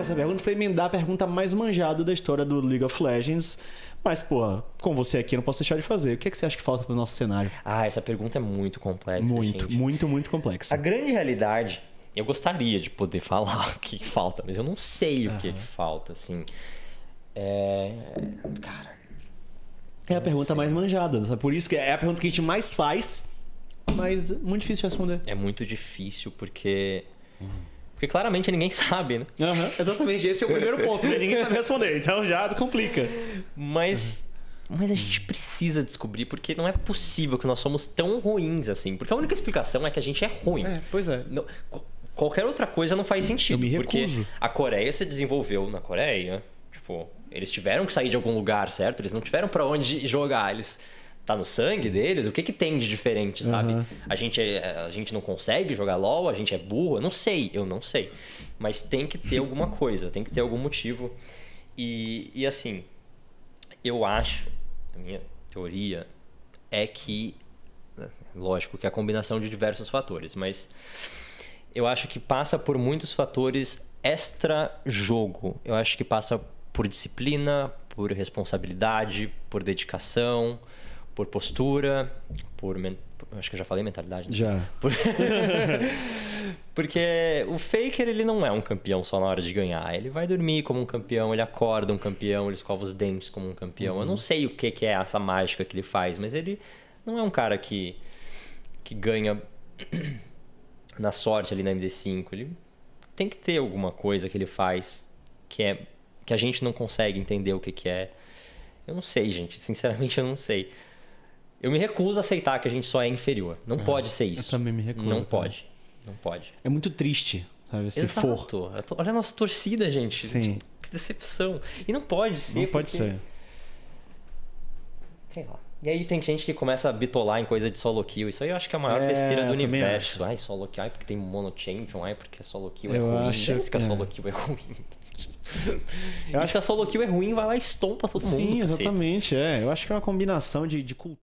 coloquei essa pergunta para emendar a pergunta mais manjada da história do League of Legends. Mas, porra, com você aqui, não posso deixar de fazer. O que, é que você acha que falta pro nosso cenário? Ah, essa pergunta é muito complexa. Muito, gente. muito, muito complexa. A grande realidade, eu gostaria de poder falar o que falta, mas eu não sei o que, uhum. que falta, assim. É. Cara. É a pergunta sei. mais manjada, sabe? Por isso que é a pergunta que a gente mais faz, mas muito difícil de responder. É muito difícil porque. Porque claramente ninguém sabe, né? Uhum, exatamente, esse é o primeiro ponto, né? ninguém sabe responder, então já complica. Mas, mas a gente precisa descobrir, porque não é possível que nós somos tão ruins assim. Porque a única explicação é que a gente é ruim. É, pois é. Não, qualquer outra coisa não faz sentido. Eu me recuso. Porque a Coreia se desenvolveu na Coreia, tipo, eles tiveram que sair de algum lugar, certo? Eles não tiveram para onde jogar, eles tá no sangue deles? O que que tem de diferente, sabe? Uhum. A, gente é, é, a gente não consegue jogar LOL, a gente é burro, eu não sei, eu não sei. Mas tem que ter alguma coisa, tem que ter algum motivo. E, e assim, eu acho, a minha teoria é que, lógico que é a combinação de diversos fatores, mas eu acho que passa por muitos fatores extra-jogo. Eu acho que passa por disciplina, por responsabilidade, por dedicação por postura, por. Acho que eu já falei mentalidade. Né? Já. Por... Porque o faker, ele não é um campeão só na hora de ganhar. Ele vai dormir como um campeão, ele acorda um campeão, ele escova os dentes como um campeão. Uhum. Eu não uhum. sei o que, que é essa mágica que ele faz, mas ele não é um cara que, que ganha na sorte ali na MD5. Ele tem que ter alguma coisa que ele faz que, é, que a gente não consegue entender o que, que é. Eu não sei, gente. Sinceramente, eu não sei. Eu me recuso a aceitar que a gente só é inferior. Não é, pode ser isso. Eu também me recuso. Não pode. Não pode. É muito triste, sabe? Se Exato. for. Tô, olha a nossa torcida, gente. Sim. Tipo, que decepção. E não pode ser. Não pode porque... ser. Sei lá. E aí tem gente que começa a bitolar em coisa de solo kill. Isso aí eu acho que é a maior é, besteira do universo. Ai, solo kill, ai, porque tem mono champion, ai, porque solo kill é eu ruim. Acho, Diz que é. a solo kill é ruim. Eu acho... que a solo kill é ruim, vai lá e estompa todo Sim, mundo. Sim, exatamente. É. Eu acho que é uma combinação de, de cultura.